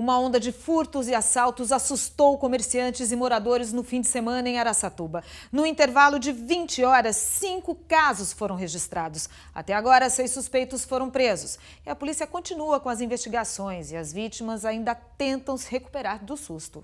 Uma onda de furtos e assaltos assustou comerciantes e moradores no fim de semana em Araçatuba. No intervalo de 20 horas, cinco casos foram registrados. Até agora, seis suspeitos foram presos. E a polícia continua com as investigações e as vítimas ainda tentam se recuperar do susto.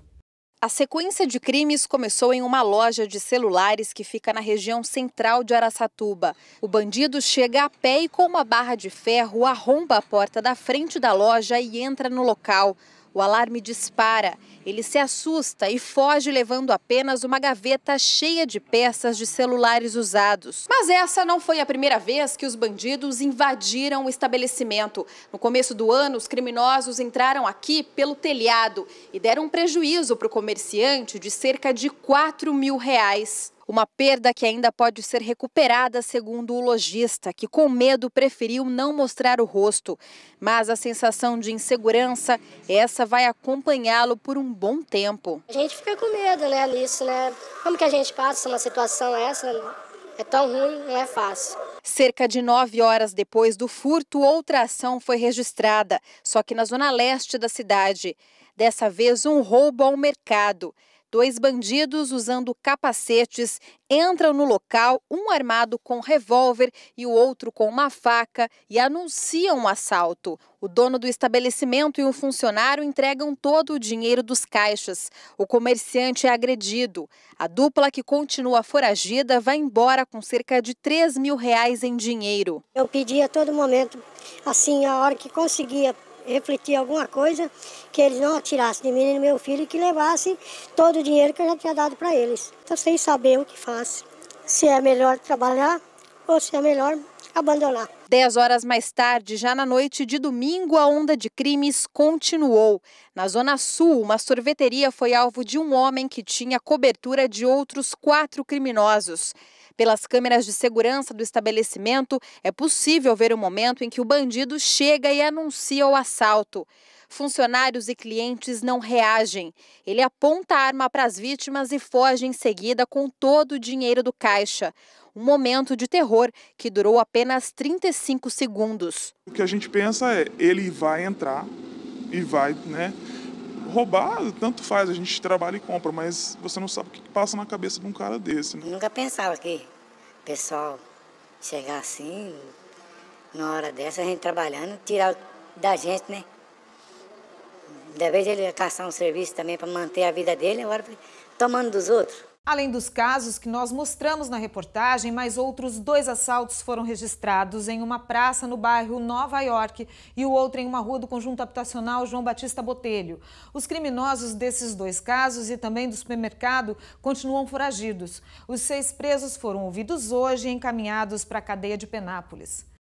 A sequência de crimes começou em uma loja de celulares que fica na região central de Araçatuba. O bandido chega a pé e com uma barra de ferro arromba a porta da frente da loja e entra no local. O alarme dispara. Ele se assusta e foge levando apenas uma gaveta cheia de peças de celulares usados. Mas essa não foi a primeira vez que os bandidos invadiram o estabelecimento. No começo do ano, os criminosos entraram aqui pelo telhado e deram um prejuízo para o comerciante de cerca de 4 mil reais. Uma perda que ainda pode ser recuperada, segundo o lojista, que com medo preferiu não mostrar o rosto. Mas a sensação de insegurança, essa vai acompanhá-lo por um bom tempo. A gente fica com medo, né, nisso, né? Como que a gente passa uma situação essa? É tão ruim, não é fácil. Cerca de nove horas depois do furto, outra ação foi registrada, só que na zona leste da cidade. Dessa vez, um roubo ao mercado. Dois bandidos usando capacetes entram no local, um armado com revólver e o outro com uma faca, e anunciam o um assalto. O dono do estabelecimento e um funcionário entregam todo o dinheiro dos caixas. O comerciante é agredido. A dupla que continua foragida vai embora com cerca de 3 mil reais em dinheiro. Eu pedi a todo momento, assim, a hora que conseguia refletir alguma coisa, que eles não atirassem de mim e do meu filho e que levassem todo o dinheiro que eu já tinha dado para eles. Estou sem saber o que faço. Se é melhor trabalhar ou se é melhor abandonar. Dez horas mais tarde, já na noite de domingo, a onda de crimes continuou. Na Zona Sul, uma sorveteria foi alvo de um homem que tinha cobertura de outros quatro criminosos. Pelas câmeras de segurança do estabelecimento, é possível ver o momento em que o bandido chega e anuncia o assalto. Funcionários e clientes não reagem. Ele aponta a arma para as vítimas e foge em seguida com todo o dinheiro do caixa um momento de terror que durou apenas 35 segundos. O que a gente pensa é, ele vai entrar e vai, né, roubar, tanto faz, a gente trabalha e compra, mas você não sabe o que passa na cabeça de um cara desse. Né? nunca pensava que o pessoal chegar assim, numa hora dessa, a gente trabalhando, tirar da gente, né? Da vez ele caçar um serviço também para manter a vida dele, agora tomando dos outros. Além dos casos que nós mostramos na reportagem, mais outros dois assaltos foram registrados em uma praça no bairro Nova York e o outro em uma rua do conjunto habitacional João Batista Botelho. Os criminosos desses dois casos e também do supermercado continuam foragidos. Os seis presos foram ouvidos hoje e encaminhados para a cadeia de Penápolis.